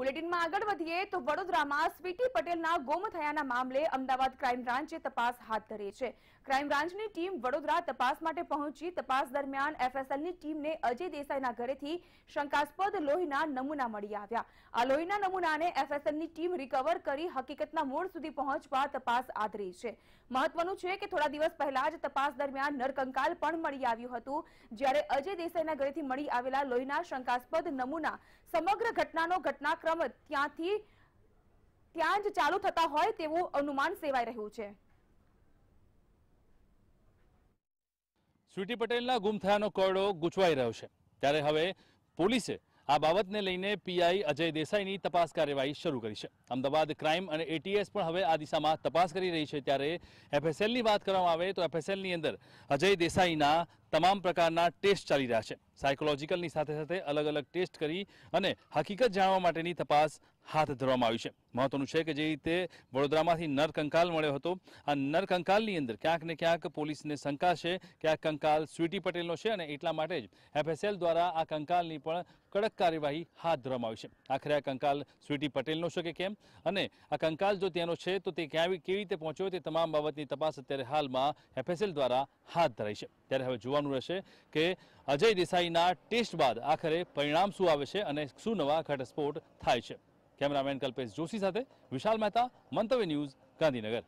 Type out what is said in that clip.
બુલેટિનમાં આગળ વધીએ તો વડોદરામાં સ્વીટી પટેલના ગુમ થયાના મામલે અમદાવાદ ક્રાઇમ બ્રાન્ચે તપાસ હાથ ધરી છે ક્રાઇમ બ્રાન્ચની ટીમ વડોદરા તપાસ માટે પહોંચી તપાસ દરમિયાન એફએસએલની ટીમને અજય દેસાઈના ઘરેથી શંકાસ્પદ લોહીના નમૂના મળી આવ્યા આ લોહીના નમૂનાને એફએસએલની ટીમ રિકવર કરી હકીકતના મૂળ સુધી પહોંચવા તપાસ આદરી છે મહત્વનું છે કે થોડા દિવસ પહેલા જ તપાસ દરમિયાન નરકંકાલ પણ મળી આવ્યું હતું જ્યારે અજય દેસાઈના ઘરેથી મળી આવેલા લોહીના શંકાસ્પદ નમૂના સમગ્ર ઘટનાનો ઘટના ક્રમ ત્યાંથી ત્યાં જ ચાલુ થતા હોય તેવું અનુમાન સેવાઈ રહ્યું છે સ્વીટી પટેલના ગુમ થયાનો કોયડો ગૂંચવાઈ રહ્યો છે ત્યારે હવે પોલીસે આ બાબતને લઈને પીઆઈ અજય દેસાઈની તપાસ કાર્યવાહી શરૂ કરી છે અમદાવાદ ક્રાઇમ અને એટીએસ પણ હવે આ દિશામાં તપાસ કરી રહી છે ત્યારે એફએસએલની વાત કરવામાં આવે તો એફએસએલની અંદર અજય દેસાઈના તમામ પ્રકારના ટેસ્ટ ચાલી રહ્યા છે સાયકોલોજીકલની સાથે સાથે અલગ અલગ ટેસ્ટ કરી અને હકીકત જાણવા માટેની તપાસ હાથ ધરવામાં આવી છે મહત્વનું છે કે જે રીતે વડોદરામાંથી નરકંકાલ મળ્યો હતો આ નરકંકાલની અંદર ક્યાંક ને ક્યાંક પોલીસને શંકા છે કે આ કંકાલ સ્વીટી પટેલનો છે અને એટલા માટે જ એફએસએલ દ્વારા આ કંકાલની પણ કડક કાર્યવાહી હાથ ધરવામાં આવી છે આખરે આ કંકાલ સ્વીટી પટેલનો છે કે કેમ અને આ કંકાલ જો તેનો છે તો તે ક્યાં કેવી રીતે પહોંચ્યો તે તમામ બાબતની તપાસ અત્યારે હાલમાં એફએસએલ દ્વારા હાથ ધરાઈ છે ત્યારે હવે જોવાનું રહેશે કે અજય દેસાઈ દવાઈના ટેસ્ટ બાદ આખરે પરિણામ શું આવે છે અને શું નવા ઘટસ્ફોટ થાય છે કેમેરામેન કલ્પેશ જોશી સાથે વિશાલ મહેતા મંતવ્ય ન્યૂઝ ગાંધીનગર